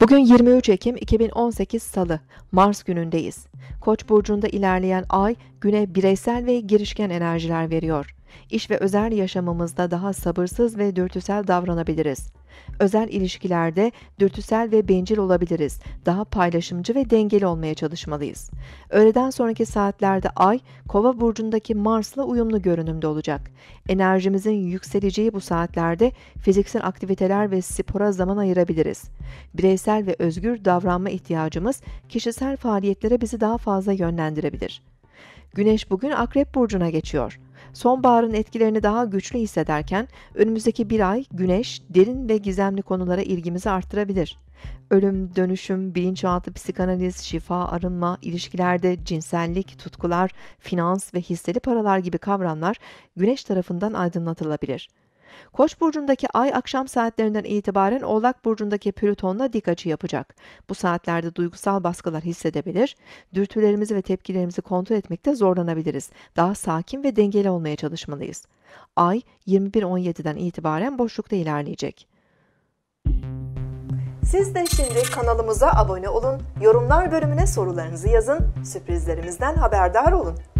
Bugün 23 Ekim 2018 Salı, Mars günündeyiz. Koç burcunda ilerleyen ay güne bireysel ve girişken enerjiler veriyor. İş ve özel yaşamımızda daha sabırsız ve dürtüsel davranabiliriz. Özel ilişkilerde dürtüsel ve bencil olabiliriz. Daha paylaşımcı ve dengeli olmaya çalışmalıyız. Öğleden sonraki saatlerde Ay, Kova burcundaki Mars'la uyumlu görünümde olacak. Enerjimizin yükseleceği bu saatlerde fiziksel aktiviteler ve spora zaman ayırabiliriz. Bireysel ve özgür davranma ihtiyacımız kişisel faaliyetlere bizi daha fazla yönlendirebilir. Güneş bugün Akrep burcuna geçiyor. Sonbaharın etkilerini daha güçlü hissederken önümüzdeki bir ay güneş derin ve gizemli konulara ilgimizi arttırabilir. Ölüm, dönüşüm, bilinçaltı psikanaliz, şifa, arınma, ilişkilerde cinsellik, tutkular, finans ve hisseli paralar gibi kavramlar güneş tarafından aydınlatılabilir.'' Koç burcundaki ay akşam saatlerinden itibaren Oğlak burcundaki Plüton'la dik açı yapacak. Bu saatlerde duygusal baskılar hissedebilir, dürtülerimizi ve tepkilerimizi kontrol etmekte zorlanabiliriz. Daha sakin ve dengeli olmaya çalışmalıyız. Ay 21.17'den itibaren boşlukta ilerleyecek. Siz de şimdi kanalımıza abone olun, yorumlar bölümüne sorularınızı yazın, sürprizlerimizden haberdar olun.